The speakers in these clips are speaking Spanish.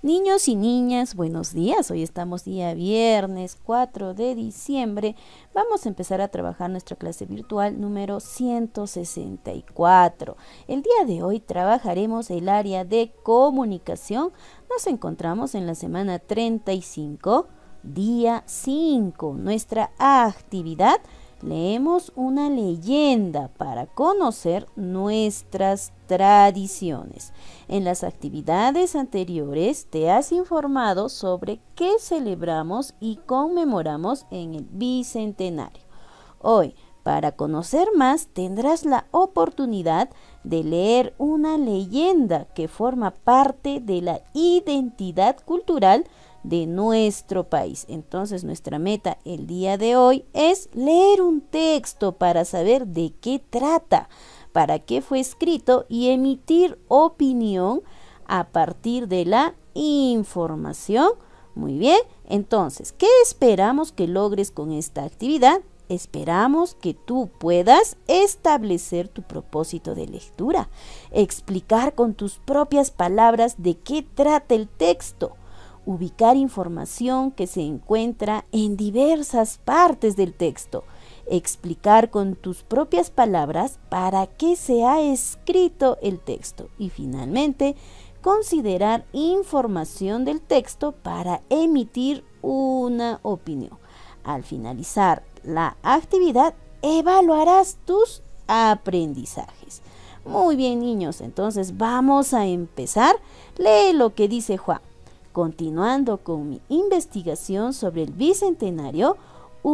Niños y niñas, buenos días. Hoy estamos día viernes 4 de diciembre. Vamos a empezar a trabajar nuestra clase virtual número 164. El día de hoy trabajaremos el área de comunicación. Nos encontramos en la semana 35, día 5. Nuestra actividad, leemos una leyenda para conocer nuestras tradiciones. En las actividades anteriores te has informado sobre qué celebramos y conmemoramos en el Bicentenario. Hoy, para conocer más, tendrás la oportunidad de leer una leyenda que forma parte de la identidad cultural de nuestro país. Entonces nuestra meta el día de hoy es leer un texto para saber de qué trata, para qué fue escrito y emitir opinión a partir de la información. Muy bien, entonces, ¿qué esperamos que logres con esta actividad? Esperamos que tú puedas establecer tu propósito de lectura, explicar con tus propias palabras de qué trata el texto, ubicar información que se encuentra en diversas partes del texto, explicar con tus propias palabras para qué se ha escrito el texto y finalmente considerar información del texto para emitir una opinión. Al finalizar la actividad, evaluarás tus aprendizajes. Muy bien niños, entonces vamos a empezar. Lee lo que dice Juan. Continuando con mi investigación sobre el Bicentenario,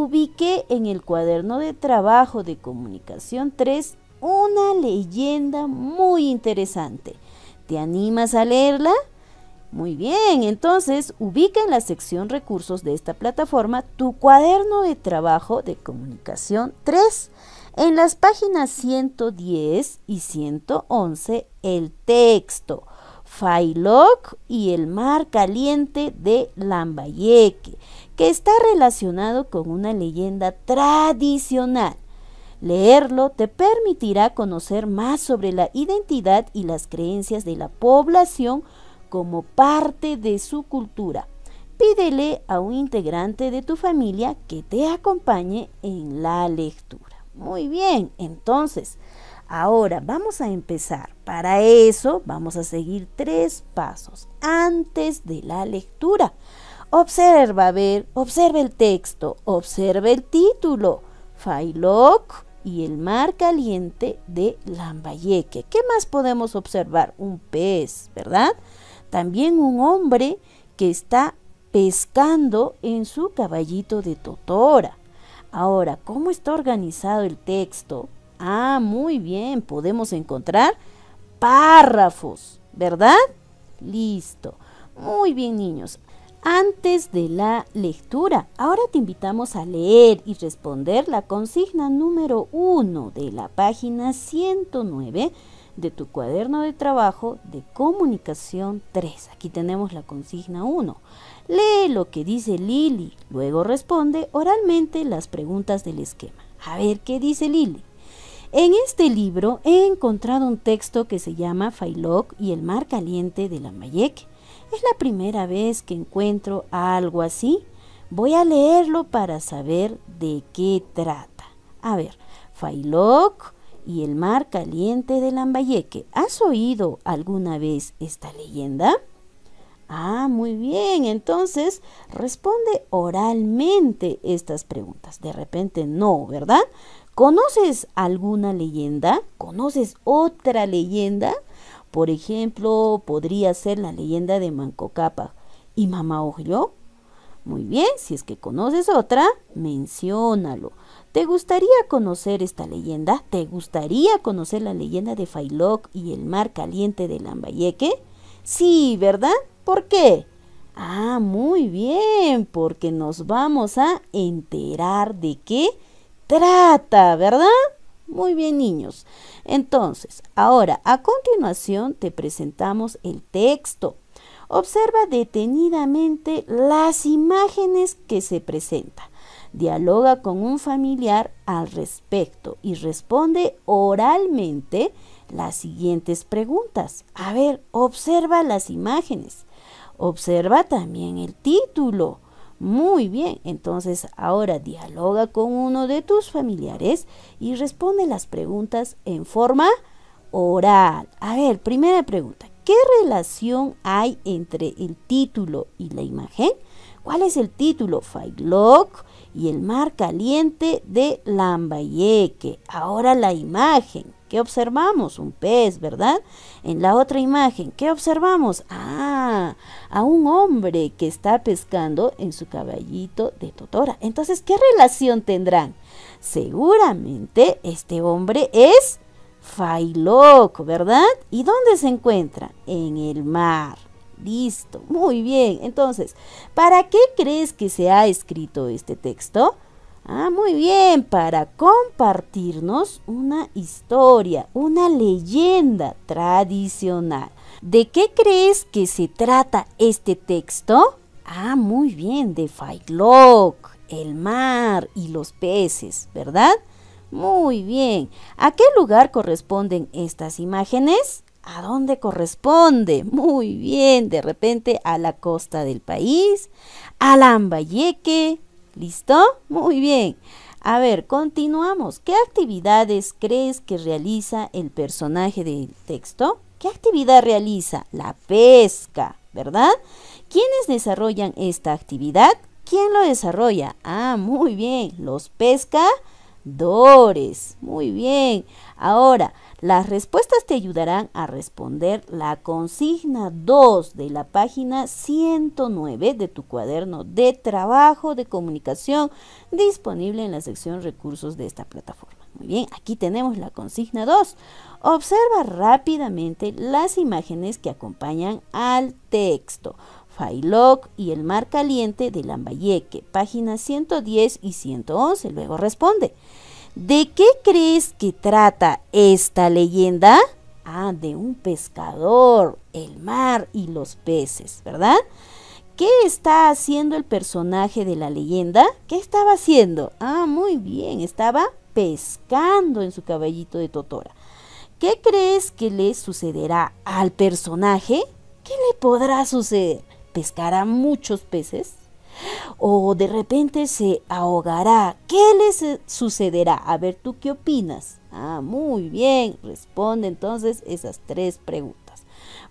ubique en el cuaderno de trabajo de comunicación 3 una leyenda muy interesante. ¿Te animas a leerla? Muy bien, entonces ubica en la sección recursos de esta plataforma tu cuaderno de trabajo de comunicación 3. En las páginas 110 y 111 el texto Failoc y el mar caliente de Lambayeque que está relacionado con una leyenda tradicional. Leerlo te permitirá conocer más sobre la identidad y las creencias de la población como parte de su cultura. Pídele a un integrante de tu familia que te acompañe en la lectura. Muy bien, entonces, ahora vamos a empezar. Para eso vamos a seguir tres pasos antes de la lectura. Observa, a ver, observa el texto, observa el título, Failoc y el mar caliente de Lambayeque. ¿Qué más podemos observar? Un pez, ¿verdad? También un hombre que está pescando en su caballito de Totora. Ahora, ¿cómo está organizado el texto? Ah, muy bien, podemos encontrar párrafos, ¿verdad? Listo. Muy bien, niños antes de la lectura. Ahora te invitamos a leer y responder la consigna número 1 de la página 109 de tu cuaderno de trabajo de comunicación 3. Aquí tenemos la consigna 1. Lee lo que dice Lili, luego responde oralmente las preguntas del esquema. A ver, ¿qué dice Lili? En este libro he encontrado un texto que se llama Failoc y el mar caliente de la Mayek es la primera vez que encuentro algo así. Voy a leerlo para saber de qué trata. A ver, Failoc y el mar caliente de Lambayeque. ¿Has oído alguna vez esta leyenda? Ah, muy bien. Entonces, responde oralmente estas preguntas. De repente no, ¿verdad? ¿Conoces alguna leyenda? ¿Conoces otra leyenda? Por ejemplo, podría ser la leyenda de Manco Cápac y Mamá Ojo. Muy bien, si es que conoces otra, menciónalo. ¿Te gustaría conocer esta leyenda? ¿Te gustaría conocer la leyenda de Failoc y el mar caliente de Lambayeque? Sí, ¿verdad? ¿Por qué? Ah, muy bien, porque nos vamos a enterar de qué trata, ¿verdad? Muy bien niños. Entonces, ahora a continuación te presentamos el texto. Observa detenidamente las imágenes que se presentan. Dialoga con un familiar al respecto y responde oralmente las siguientes preguntas. A ver, observa las imágenes. Observa también el título. Muy bien, entonces ahora dialoga con uno de tus familiares y responde las preguntas en forma oral. A ver, primera pregunta, ¿qué relación hay entre el título y la imagen? ¿Cuál es el título? Lock y el mar caliente de Lambayeque. Ahora la imagen. ¿Qué observamos? Un pez, ¿verdad? En la otra imagen, ¿qué observamos? Ah, a un hombre que está pescando en su caballito de totora. Entonces, ¿qué relación tendrán? Seguramente este hombre es Failoco, ¿verdad? ¿Y dónde se encuentra? En el mar. Listo, muy bien. Entonces, ¿para qué crees que se ha escrito este texto? Ah, muy bien, para compartirnos una historia, una leyenda tradicional. ¿De qué crees que se trata este texto? Ah, muy bien, de Fightlock, el mar y los peces, ¿verdad? Muy bien. ¿A qué lugar corresponden estas imágenes? ¿A dónde corresponde? Muy bien, de repente a la costa del país, a Lambayeque, ¿Listo? Muy bien. A ver, continuamos. ¿Qué actividades crees que realiza el personaje del texto? ¿Qué actividad realiza? La pesca, ¿verdad? ¿Quiénes desarrollan esta actividad? ¿Quién lo desarrolla? Ah, muy bien. Los pescadores. Muy bien. Ahora, las respuestas te ayudarán a responder la consigna 2 de la página 109 de tu cuaderno de trabajo de comunicación disponible en la sección recursos de esta plataforma. Muy bien, aquí tenemos la consigna 2. Observa rápidamente las imágenes que acompañan al texto. Failoc y el mar caliente de Lambayeque, páginas 110 y 111. Luego responde. ¿De qué crees que trata esta leyenda? Ah, de un pescador, el mar y los peces, ¿verdad? ¿Qué está haciendo el personaje de la leyenda? ¿Qué estaba haciendo? Ah, muy bien, estaba pescando en su caballito de Totora. ¿Qué crees que le sucederá al personaje? ¿Qué le podrá suceder? ¿Pescará muchos peces? O de repente se ahogará. ¿Qué les sucederá? A ver, ¿tú qué opinas? Ah, muy bien. Responde entonces esas tres preguntas.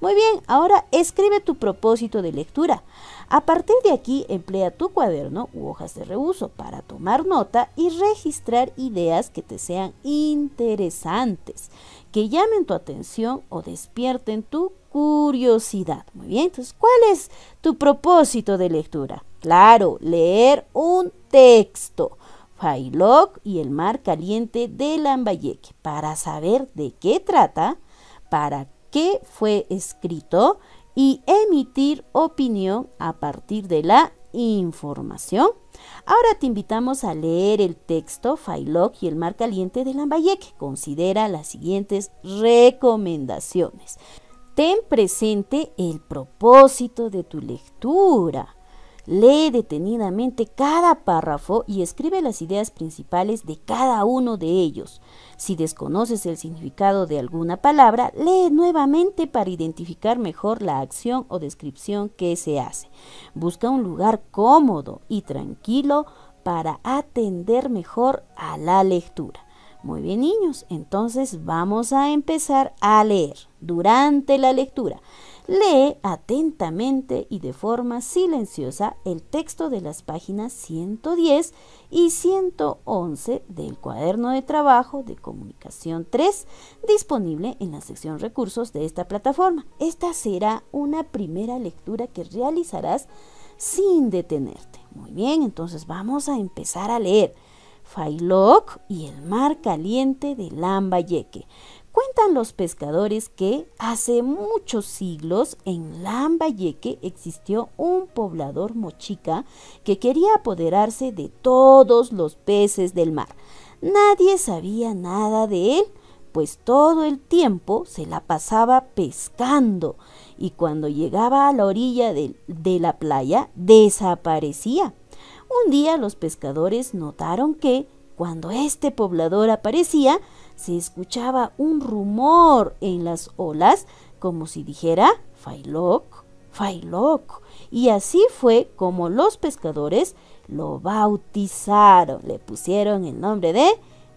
Muy bien, ahora escribe tu propósito de lectura. A partir de aquí, emplea tu cuaderno u hojas de reuso para tomar nota y registrar ideas que te sean interesantes, que llamen tu atención o despierten tu curiosidad. Muy bien, entonces, ¿cuál es tu propósito de lectura? Claro, leer un texto. Failoc y el mar caliente de Lambayeque. Para saber de qué trata, para qué fue escrito y emitir opinión a partir de la información. Ahora te invitamos a leer el texto Failoc y el mar caliente de Lambayeque. Considera las siguientes recomendaciones. Ten presente el propósito de tu lectura. Lee detenidamente cada párrafo y escribe las ideas principales de cada uno de ellos. Si desconoces el significado de alguna palabra, lee nuevamente para identificar mejor la acción o descripción que se hace. Busca un lugar cómodo y tranquilo para atender mejor a la lectura. Muy bien niños, entonces vamos a empezar a leer durante la lectura. Lee atentamente y de forma silenciosa el texto de las páginas 110 y 111 del cuaderno de trabajo de comunicación 3 disponible en la sección recursos de esta plataforma. Esta será una primera lectura que realizarás sin detenerte. Muy bien, entonces vamos a empezar a leer. «Failok y el mar caliente de Lambayeque. Cuentan los pescadores que hace muchos siglos en Lambayeque existió un poblador mochica que quería apoderarse de todos los peces del mar. Nadie sabía nada de él, pues todo el tiempo se la pasaba pescando y cuando llegaba a la orilla de, la playa desaparecía. Un día los pescadores notaron que cuando este poblador aparecía, se escuchaba un rumor en las olas, como si dijera Failoc, Failoc. Y así fue como los pescadores lo bautizaron, le pusieron el nombre de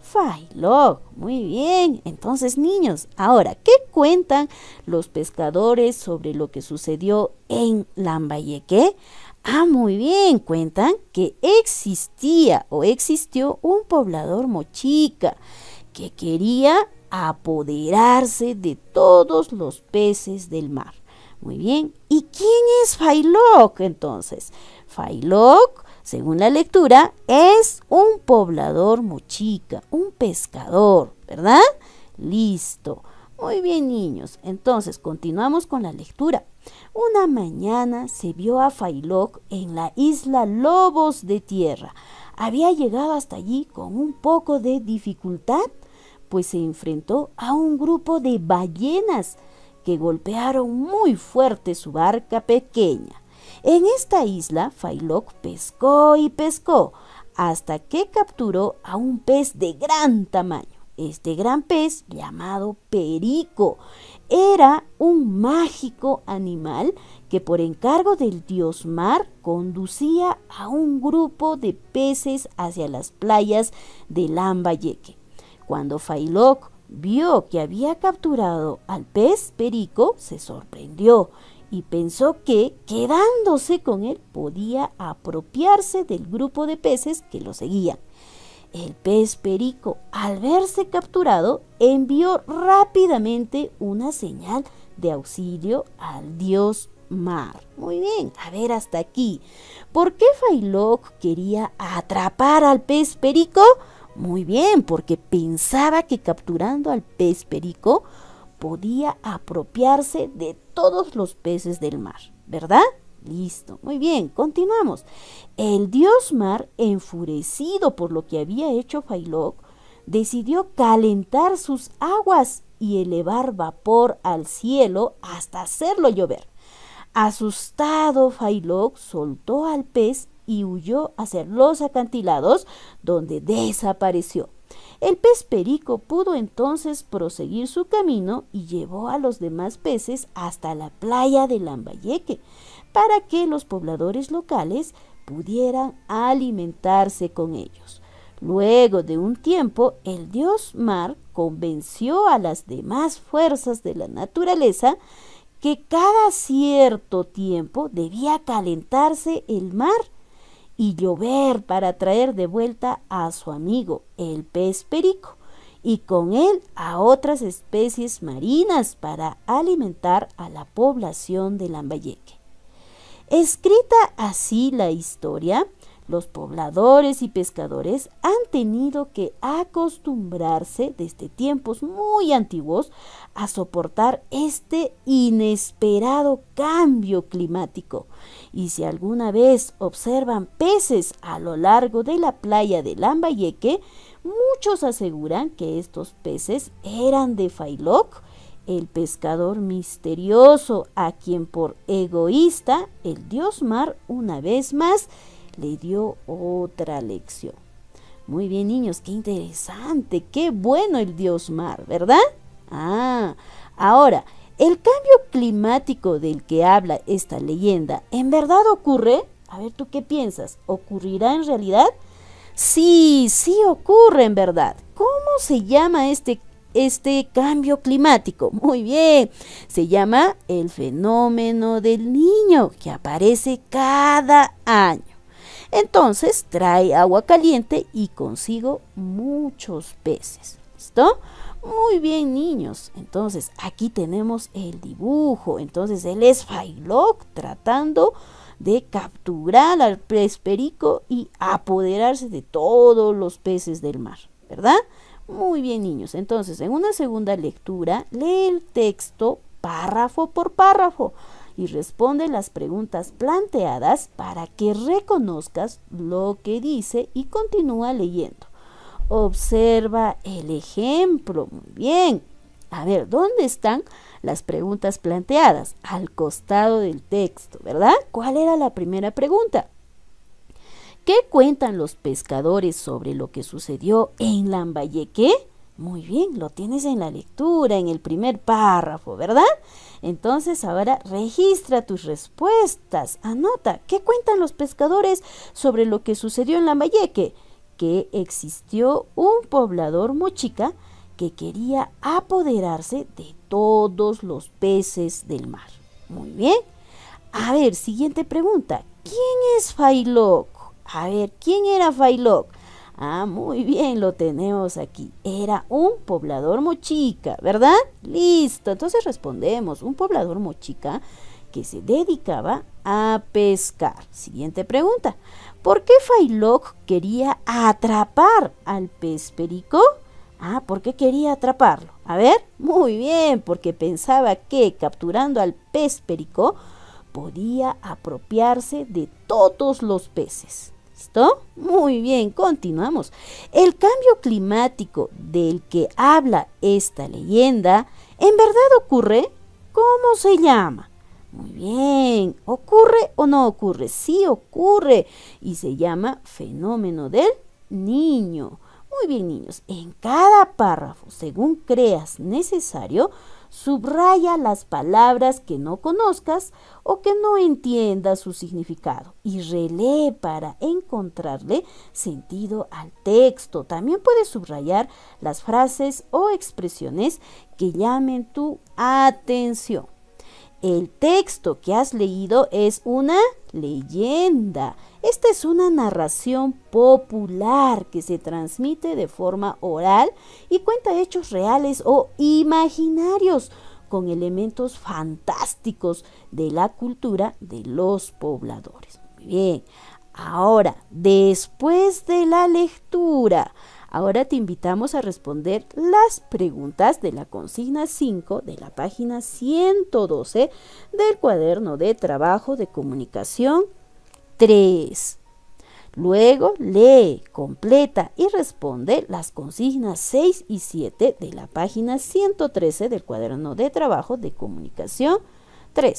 Failoc. Muy bien, entonces niños, ahora, ¿qué cuentan los pescadores sobre lo que sucedió en Lambayeque? Ah, muy bien, cuentan que existía o existió un poblador mochica que quería apoderarse de todos los peces del mar. Muy bien, ¿y quién es Failoc entonces? Failoc, según la lectura, es un poblador mochica, un pescador, ¿verdad? Listo. Muy bien, niños. Entonces, continuamos con la lectura. Una mañana se vio a Failoc en la isla Lobos de Tierra. Había llegado hasta allí con un poco de dificultad pues se enfrentó a un grupo de ballenas que golpearon muy fuerte su barca pequeña. En esta isla, Failoc pescó y pescó hasta que capturó a un pez de gran tamaño. Este gran pez, llamado Perico, era un mágico animal que por encargo del dios mar conducía a un grupo de peces hacia las playas de Lambayeque. Cuando Failoc vio que había capturado al pez perico, se sorprendió y pensó que, quedándose con él, podía apropiarse del grupo de peces que lo seguían. El pez perico, al verse capturado, envió rápidamente una señal de auxilio al dios mar. Muy bien, a ver hasta aquí. ¿Por qué Failoc quería atrapar al pez perico? Muy bien, porque pensaba que capturando al pez perico podía apropiarse de todos los peces del mar, ¿verdad? Listo, muy bien, continuamos. El dios mar, enfurecido por lo que había hecho Failoc, decidió calentar sus aguas y elevar vapor al cielo hasta hacerlo llover. Asustado, Failoc soltó al pez y huyó hacia los acantilados, donde desapareció. El pez perico pudo entonces proseguir su camino y llevó a los demás peces hasta la playa de Lambayeque, para que los pobladores locales pudieran alimentarse con ellos. Luego de un tiempo, el dios mar convenció a las demás fuerzas de la naturaleza que cada cierto tiempo debía calentarse el mar y llover para traer de vuelta a su amigo el pez perico y con él a otras especies marinas para alimentar a la población de Lambayeque. Escrita así la historia, los pobladores y pescadores han tenido que acostumbrarse desde tiempos muy antiguos a soportar este inesperado cambio climático. Y si alguna vez observan peces a lo largo de la playa de Lambayeque, muchos aseguran que estos peces eran de Failoc, el pescador misterioso a quien por egoísta el dios mar una vez más le dio otra lección. Muy bien niños, qué interesante, qué bueno el dios mar, ¿verdad? Ah, ahora, el cambio climático del que habla esta leyenda, ¿en verdad ocurre? A ver, ¿tú qué piensas? ¿Ocurrirá en realidad? Sí, sí ocurre en verdad. ¿Cómo se llama este, este cambio climático? Muy bien, se llama el fenómeno del niño que aparece cada año. Entonces trae agua caliente y consigo muchos peces. ¿Listo? Muy bien, niños. Entonces, aquí tenemos el dibujo. Entonces, él es Failoc tratando de capturar al presperico y apoderarse de todos los peces del mar, ¿verdad? Muy bien, niños. Entonces, en una segunda lectura, lee el texto párrafo por párrafo y responde las preguntas planteadas para que reconozcas lo que dice y continúa leyendo. Observa el ejemplo. Muy bien. A ver, ¿dónde están las preguntas planteadas? Al costado del texto, ¿verdad? ¿Cuál era la primera pregunta? ¿Qué cuentan los pescadores sobre lo que sucedió en Lambayeque? Muy bien, lo tienes en la lectura, en el primer párrafo, ¿verdad? Entonces ahora registra tus respuestas. Anota, ¿qué cuentan los pescadores sobre lo que sucedió en la Lambayeque? Que existió un poblador mochica que quería apoderarse de todos los peces del mar. Muy bien. A ver, siguiente pregunta. ¿Quién es Failoc? A ver, ¿quién era Failoc? Ah, muy bien, lo tenemos aquí. Era un poblador mochica, ¿verdad? Listo, entonces respondemos, un poblador mochica que se dedicaba a pescar. Siguiente pregunta. ¿Por qué Failoc quería atrapar al pez perico? Ah, ¿por qué quería atraparlo? A ver, muy bien, porque pensaba que capturando al pez perico podía apropiarse de todos los peces. ¿Listo? Muy bien, continuamos. El cambio climático del que habla esta leyenda, ¿en verdad ocurre? ¿Cómo se llama? Muy bien, ¿ocurre o no ocurre? Sí ocurre y se llama fenómeno del niño. Muy bien, niños, en cada párrafo, según creas necesario, Subraya las palabras que no conozcas o que no entiendas su significado y relee para encontrarle sentido al texto. También puedes subrayar las frases o expresiones que llamen tu atención. El texto que has leído es una leyenda. Esta es una narración popular que se transmite de forma oral y cuenta hechos reales o imaginarios con elementos fantásticos de la cultura de los pobladores. bien. Ahora, después de la lectura, Ahora te invitamos a responder las preguntas de la consigna 5 de la página 112 del cuaderno de trabajo de comunicación 3. Luego lee, completa y responde las consignas 6 y 7 de la página 113 del cuaderno de trabajo de comunicación 3.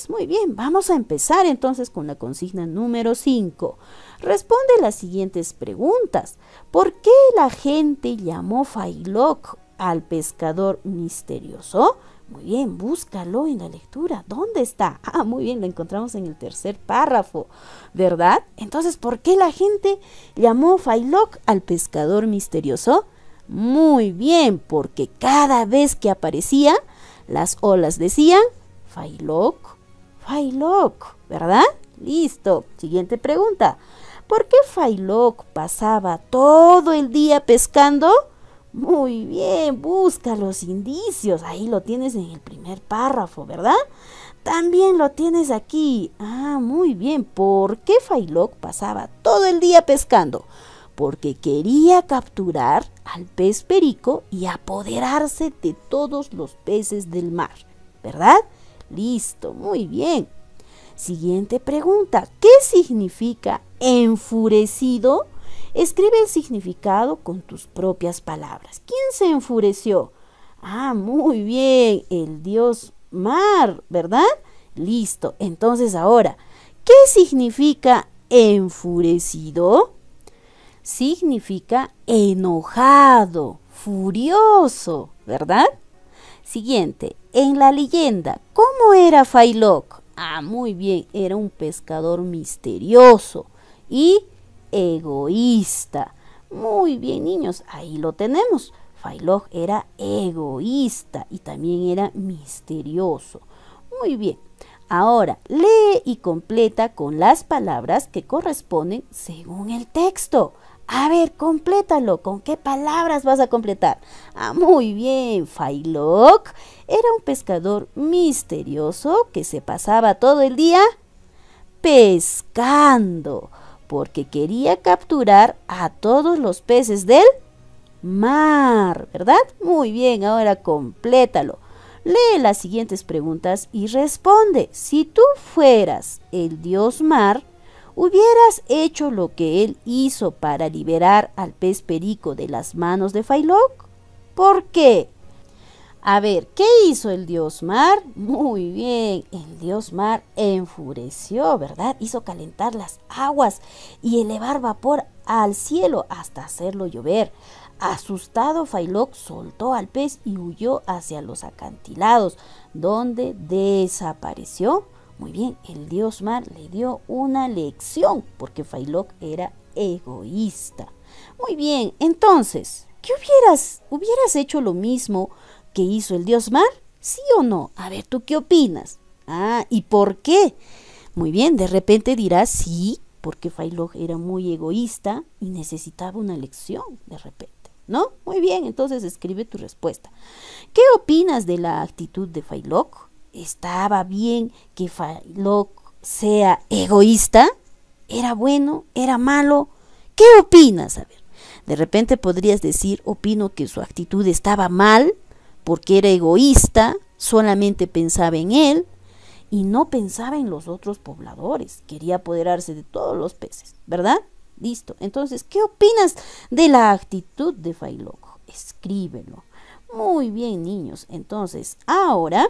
Muy bien, vamos a empezar entonces con la consigna número 5. Responde las siguientes preguntas. ¿Por qué la gente llamó failok al pescador misterioso? Muy bien, búscalo en la lectura. ¿Dónde está? Ah, muy bien, lo encontramos en el tercer párrafo, ¿verdad? Entonces, ¿por qué la gente llamó failok al pescador misterioso? Muy bien, porque cada vez que aparecía, las olas decían Failoc. Failoc, ¿verdad? Listo. Siguiente pregunta. ¿Por qué Failoc pasaba todo el día pescando? Muy bien, busca los indicios. Ahí lo tienes en el primer párrafo, ¿verdad? También lo tienes aquí. Ah, muy bien. ¿Por qué Failoc pasaba todo el día pescando? Porque quería capturar al pez perico y apoderarse de todos los peces del mar, ¿verdad? Listo, muy bien. Siguiente pregunta. ¿Qué significa enfurecido? Escribe el significado con tus propias palabras. ¿Quién se enfureció? Ah, muy bien, el dios mar, ¿verdad? Listo. Entonces ahora, ¿qué significa enfurecido? Significa enojado, furioso, ¿verdad? Siguiente, en la leyenda, ¿cómo era Failoc? Ah, muy bien, era un pescador misterioso y egoísta. Muy bien, niños, ahí lo tenemos. Failog era egoísta y también era misterioso. Muy bien. Ahora, lee y completa con las palabras que corresponden según el texto. A ver, complétalo. ¿Con qué palabras vas a completar? Ah, muy bien. Failoc era un pescador misterioso que se pasaba todo el día pescando porque quería capturar a todos los peces del mar, ¿verdad? Muy bien, ahora complétalo. Lee las siguientes preguntas y responde. Si tú fueras el dios mar, hubieras hecho lo que él hizo para liberar al pez perico de las manos de Failoc? ¿Por qué? A ver, ¿qué hizo el dios mar? Muy bien, el dios mar enfureció, ¿verdad? Hizo calentar las aguas y elevar vapor al cielo hasta hacerlo llover. Asustado, Failoc soltó al pez y huyó hacia los acantilados, donde desapareció muy bien, el dios Mar le dio una lección porque Failoc era egoísta. Muy bien, entonces, ¿qué hubieras, hubieras hecho lo mismo que hizo el dios Mar? ¿Sí o no? A ver, ¿tú qué opinas? Ah, ¿y por qué? Muy bien, de repente dirás sí, porque Failog era muy egoísta y necesitaba una lección de repente. ¿No? Muy bien, entonces escribe tu respuesta. ¿Qué opinas de la actitud de Failog? estaba bien que Failoc sea egoísta, era bueno, era malo. ¿Qué opinas? A ver, de repente podrías decir, opino que su actitud estaba mal porque era egoísta, solamente pensaba en él y no pensaba en los otros pobladores, quería apoderarse de todos los peces, ¿verdad? Listo. Entonces, ¿qué opinas de la actitud de Failoco? Escríbelo. Muy bien, niños. Entonces, ahora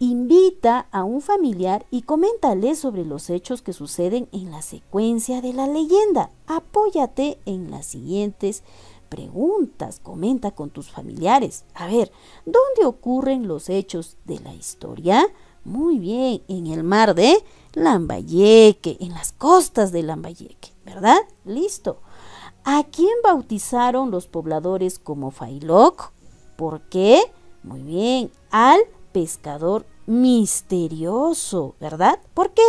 Invita a un familiar y coméntale sobre los hechos que suceden en la secuencia de la leyenda. Apóyate en las siguientes preguntas. Comenta con tus familiares. A ver, ¿dónde ocurren los hechos de la historia? Muy bien, en el mar de Lambayeque, en las costas de Lambayeque, ¿verdad? Listo. ¿A quién bautizaron los pobladores como Failoc? ¿Por qué? Muy bien, al pescador misterioso, ¿verdad? ¿Por qué?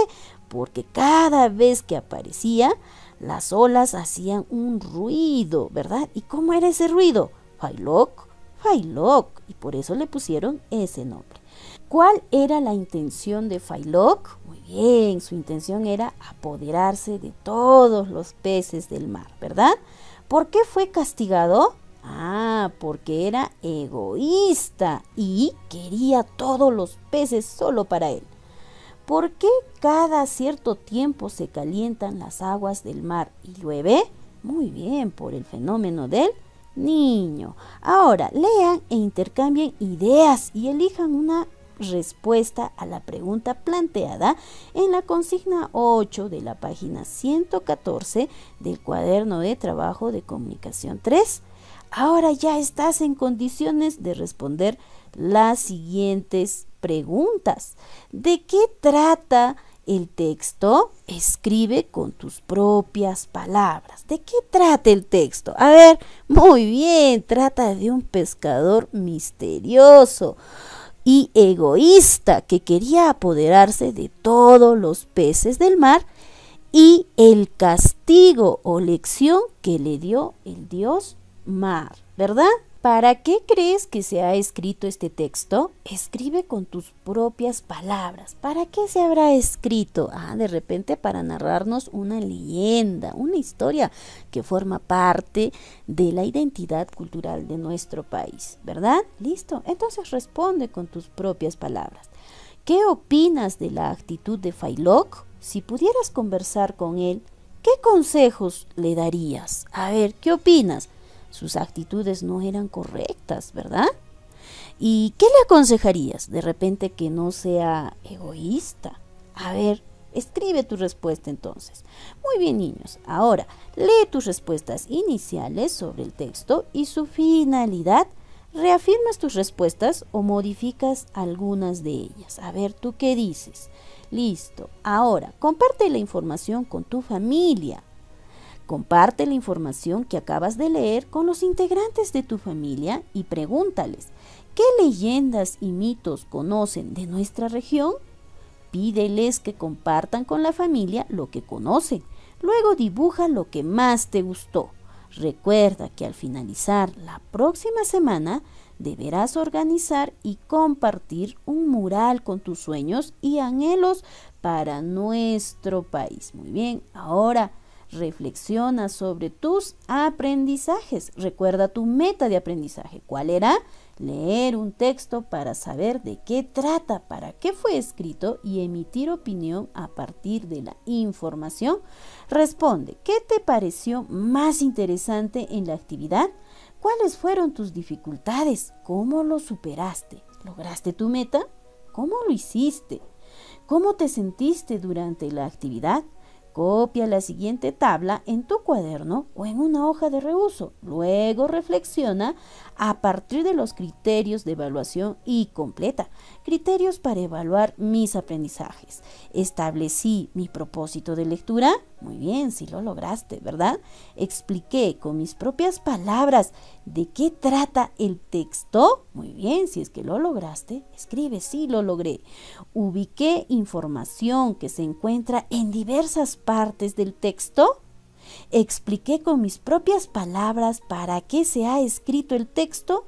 Porque cada vez que aparecía, las olas hacían un ruido, ¿verdad? ¿Y cómo era ese ruido? Failoc, Failoc, y por eso le pusieron ese nombre. ¿Cuál era la intención de Failok? Muy bien, su intención era apoderarse de todos los peces del mar, ¿verdad? ¿Por qué fue castigado? Ah, porque era egoísta y quería todos los peces solo para él. ¿Por qué cada cierto tiempo se calientan las aguas del mar y llueve? Muy bien, por el fenómeno del niño. Ahora, lean e intercambien ideas y elijan una respuesta a la pregunta planteada en la consigna 8 de la página 114 del cuaderno de trabajo de comunicación 3. Ahora ya estás en condiciones de responder las siguientes preguntas. ¿De qué trata el texto? Escribe con tus propias palabras. ¿De qué trata el texto? A ver, muy bien, trata de un pescador misterioso y egoísta que quería apoderarse de todos los peces del mar y el castigo o lección que le dio el dios mar, ¿verdad? ¿Para qué crees que se ha escrito este texto? Escribe con tus propias palabras. ¿Para qué se habrá escrito? Ah, de repente para narrarnos una leyenda, una historia que forma parte de la identidad cultural de nuestro país, ¿verdad? Listo. Entonces responde con tus propias palabras. ¿Qué opinas de la actitud de Failoc? Si pudieras conversar con él, ¿qué consejos le darías? A ver, ¿qué opinas? sus actitudes no eran correctas, ¿verdad? ¿Y qué le aconsejarías? De repente que no sea egoísta. A ver, escribe tu respuesta entonces. Muy bien niños, ahora lee tus respuestas iniciales sobre el texto y su finalidad. Reafirmas tus respuestas o modificas algunas de ellas. A ver, ¿tú qué dices? Listo. Ahora, comparte la información con tu familia. Comparte la información que acabas de leer con los integrantes de tu familia y pregúntales, ¿qué leyendas y mitos conocen de nuestra región? Pídeles que compartan con la familia lo que conocen. Luego dibuja lo que más te gustó. Recuerda que al finalizar la próxima semana deberás organizar y compartir un mural con tus sueños y anhelos para nuestro país. Muy bien, ahora Reflexiona sobre tus aprendizajes. Recuerda tu meta de aprendizaje. ¿Cuál era? Leer un texto para saber de qué trata, para qué fue escrito y emitir opinión a partir de la información. Responde, ¿qué te pareció más interesante en la actividad? ¿Cuáles fueron tus dificultades? ¿Cómo lo superaste? ¿Lograste tu meta? ¿Cómo lo hiciste? ¿Cómo te sentiste durante la actividad? Copia la siguiente tabla en tu cuaderno o en una hoja de reuso. Luego reflexiona a partir de los criterios de evaluación y completa. Criterios para evaluar mis aprendizajes. Establecí mi propósito de lectura. Muy bien, si lo lograste, ¿verdad? Expliqué con mis propias palabras de qué trata el texto. Muy bien, si es que lo lograste, escribe, sí lo logré. Ubiqué información que se encuentra en diversas partes del texto? Expliqué con mis propias palabras para qué se ha escrito el texto.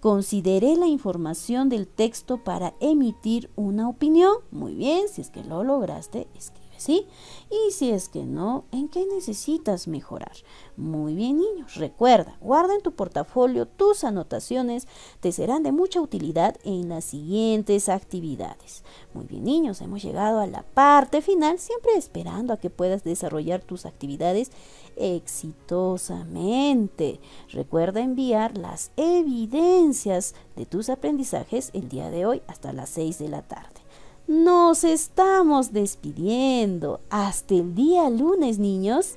Consideré la información del texto para emitir una opinión. Muy bien, si es que lo lograste, es que ¿sí? Y si es que no, ¿en qué necesitas mejorar? Muy bien, niños, recuerda, guarda en tu portafolio tus anotaciones, te serán de mucha utilidad en las siguientes actividades. Muy bien, niños, hemos llegado a la parte final, siempre esperando a que puedas desarrollar tus actividades exitosamente. Recuerda enviar las evidencias de tus aprendizajes el día de hoy hasta las 6 de la tarde. Nos estamos despidiendo. Hasta el día lunes, niños.